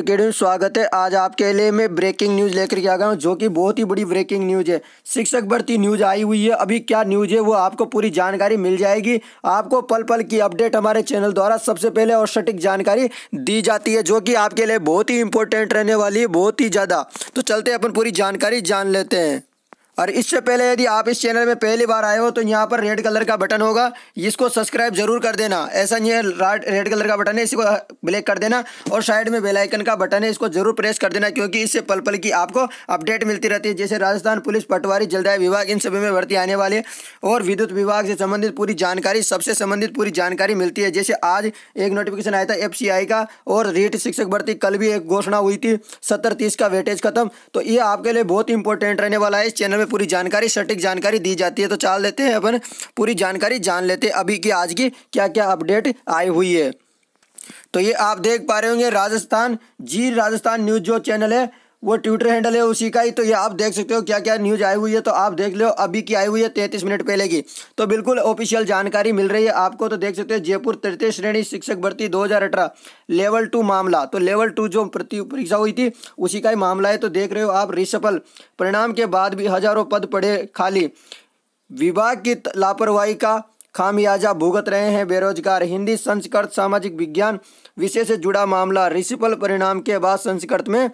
cricket में स्वागत है आज आपके लिए मैं ब्रेकिंग न्यूज़ लेकर के आ गया हूँ जो कि बहुत ही बड़ी ब्रेकिंग न्यूज़ है शिक्षक भर्ती न्यूज़ आई हुई है अभी क्या न्यूज़ है वो आपको पूरी जानकारी मिल जाएगी आपको पल पल की अपडेट हमारे चैनल द्वारा सबसे पहले और सटीक जानकारी दी जाती है जो कि आपके लिए बहुत ही इंपॉर्टेंट रहने वाली है बहुत ही ज़्यादा तो चलते अपन पूरी जानकारी जान लेते हैं और इससे पहले यदि आप इस चैनल में पहली बार आए हो तो यहाँ पर रेड कलर का बटन होगा इसको सब्सक्राइब जरूर कर देना ऐसा नहीं है रेड कलर का बटन है इसको ब्लैक कर देना और साइड में बेलाइकन का बटन है इसको जरूर प्रेस कर देना क्योंकि इससे पल पल की आपको अपडेट मिलती रहती है जैसे राजस्थान पुलिस पटवारी जलदाय विभाग इन सभी में भर्ती आने वाले और विद्युत विभाग से संबंधित पूरी जानकारी सबसे संबंधित पूरी जानकारी मिलती है जैसे आज एक नोटिफिकेशन आया था एफ का और रीट शिक्षक भर्ती कल भी एक घोषणा हुई थी सत्तर तीस का वेटेज खत्म तो ये आपके लिए बहुत इंपॉर्टेंट रहने वाला है इस चैनल में पूरी जानकारी सटीक जानकारी दी जाती है तो चाल देते हैं अपन पूरी जानकारी जान लेते हैं अभी की आज की क्या क्या अपडेट आई हुई है तो ये आप देख पा रहे होंगे राजस्थान जी राजस्थान न्यूज़ जो चैनल है वो ट्विटर हैंडल है उसी का ही तो ये आप देख सकते हो क्या क्या न्यूज़ आई हुई है तो आप देख लो अभी की आई हुई है तैंतीस मिनट पहले की तो बिल्कुल ऑफिशियल जानकारी मिल रही है आपको तो देख सकते हो जयपुर तृतीय श्रेणी शिक्षक भर्ती 2018 लेवल टू मामला तो लेवल टू जो परीक्षा हुई थी उसी का ही मामला है तो देख रहे हो आप रिसफल परिणाम के बाद भी हजारों पद पड़े खाली विभाग की लापरवाही का खामियाजा भुगत रहे हैं बेरोजगार हिंदी संस्कृत सामाजिक विज्ञान विषय से जुड़ा मामला रिसिपल परिणाम के बाद संस्कृत में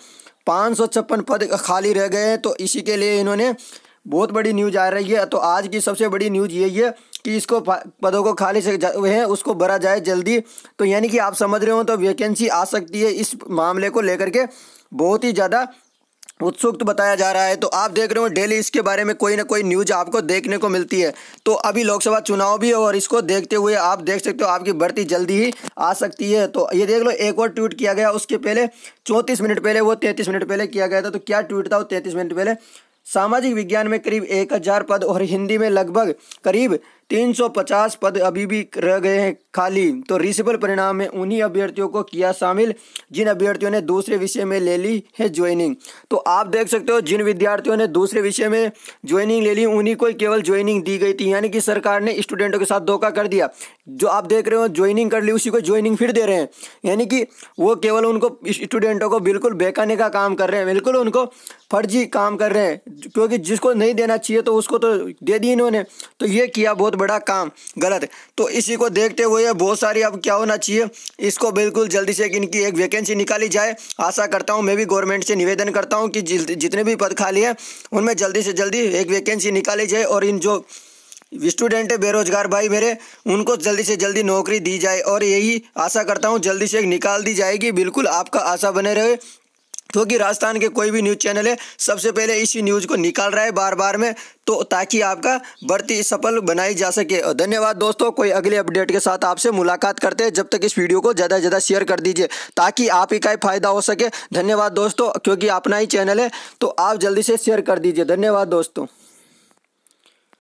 पाँच सौ छप्पन पद खाली रह गए हैं तो इसी के लिए इन्होंने बहुत बड़ी न्यूज आ रही है तो आज की सबसे बड़ी न्यूज यही है कि इसको पदों को खाली से है उसको भरा जाए जल्दी तो यानी कि आप समझ रहे हो तो वैकेंसी आ सकती है इस मामले को लेकर के बहुत ही ज़्यादा उत्सुक बताया जा रहा है तो आप देख रहे हो डेली इसके बारे में कोई ना कोई न्यूज आपको देखने को मिलती है तो अभी लोकसभा चुनाव भी है और इसको देखते हुए आप देख सकते हो आपकी बढ़ती जल्दी ही आ सकती है तो ये देख लो एक और ट्वीट किया गया उसके पहले चौंतीस मिनट पहले वो तैंतीस मिनट पहले किया गया था तो क्या ट्वीट था वो तैंतीस मिनट पहले सामाजिक विज्ञान में करीब एक हजार पद और हिंदी में लगभग करीब 350 पद अभी भी रह गए हैं खाली तो रिसिबल परिणाम में उन्हीं अभ्यर्थियों को किया शामिल जिन अभ्यर्थियों ने दूसरे विषय में ले ली है ज्वाइनिंग तो आप देख सकते हो जिन विद्यार्थियों ने दूसरे विषय में ज्वाइनिंग ले ली उन्हीं को केवल ज्वाइनिंग दी गई थी यानी कि सरकार ने स्टूडेंटों के साथ धोखा कर दिया जो आप देख रहे हो ज्वाइनिंग कर ली उसी को ज्वाइनिंग फिर दे रहे हैं यानी कि वो केवल उनको स्टूडेंटों को बिल्कुल बेकाने का काम कर रहे हैं बिल्कुल उनको फर्जी काम कर रहे हैं क्योंकि जिसको नहीं देना चाहिए तो उसको तो दे दी इन्होंने तो ये किया बहुत बड़ा काम गलत तो इसी को देखते हुए बहुत सारी अब क्या होना चाहिए इसको बिल्कुल जल्दी से इनकी एक वैकेंसी निकाली जाए आशा करता हूँ मैं भी गवर्नमेंट से निवेदन करता हूँ कि जितने भी पद खाली हैं उनमें जल्दी से जल्दी एक वैकेंसी निकाली जाए और इन जो स्टूडेंट है बेरोजगार भाई मेरे उनको जल्दी से जल्दी नौकरी दी जाए और यही आशा करता हूँ जल्दी से निकाल दी जाएगी बिल्कुल आपका आशा बने रहे क्योंकि तो राजस्थान के कोई भी न्यूज़ चैनल है सबसे पहले इसी न्यूज़ को निकाल रहा है बार बार में तो ताकि आपका बढ़ती सफल बनाई जा सके धन्यवाद दोस्तों कोई अगले अपडेट के साथ आपसे मुलाकात करते हैं जब तक इस वीडियो को ज़्यादा से ज़्यादा शेयर कर दीजिए ताकि आप ही का ही फायदा हो सके धन्यवाद दोस्तों क्योंकि अपना ही चैनल है तो आप जल्दी से शेयर कर दीजिए धन्यवाद दोस्तों